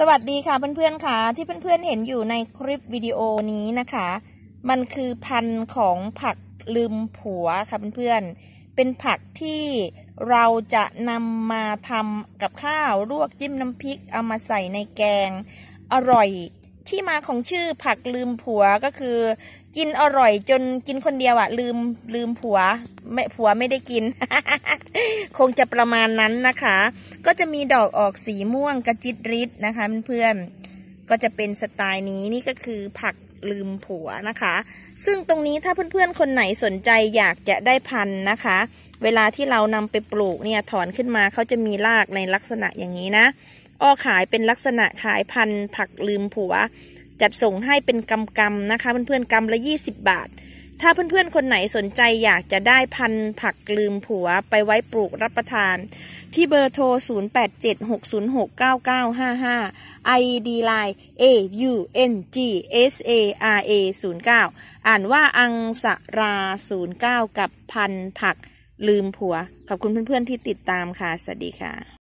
สวัสดีค่ะเพื่อนๆค่ะที่เพื่อนๆเห็นอยู่ในคลิปวิดีโอนี้นะคะ มันคือพันธุ์ของผักลืมผัวค่ะเพื่อนๆเป็นผักที่เราจะนำมาทำกับข้าวลวกจิ้มน้ำพริกเอามาใส่ในแกง อร่อยที่มาของชื่อผักลืมผัวก็คือกินอร่อย จนกินคนเดียวอะลืมลืมผัวไม่ผัวไม่ได้กินคงจะประมาณนั้นนะคะก็จะมีดอกออกสีม่วงกระจิตริดนะคะเพื่อนๆก็จะเป็นสไตล์นี้นี่ก็คือผักลืมผัวนะคะ ซึ่งตรงนี้ถ้าเพื่อนๆ คนไหนสนใจอยากจะได้พันธุ์นะคะ เวลาที่เรานำไปปลูกเนี่ยถอนขึ้นมาเขาจะมีรากในลักษณะอย่างนี้นะอ้อขายเป็นลักษณะขายพันธุ์ ผักลืมผัวจัดส่งให้เป็นกำกำนะคะเพื่อนๆกำละ20บาท ถ้าเพื่อนๆคนไหนสนใจอยากจะได้พันธุ์ ผักลืมผัวไปไว้ปลูกรับประทานที่เบอร์โทร 0876069955 ID Line A U N G S A R A 09อ่านว่าอังสรา 09 กับพันผักลืมผัว ขอบคุณเพื่อน ๆ ที่ติดตามค่ะ สวัสดีค่ะ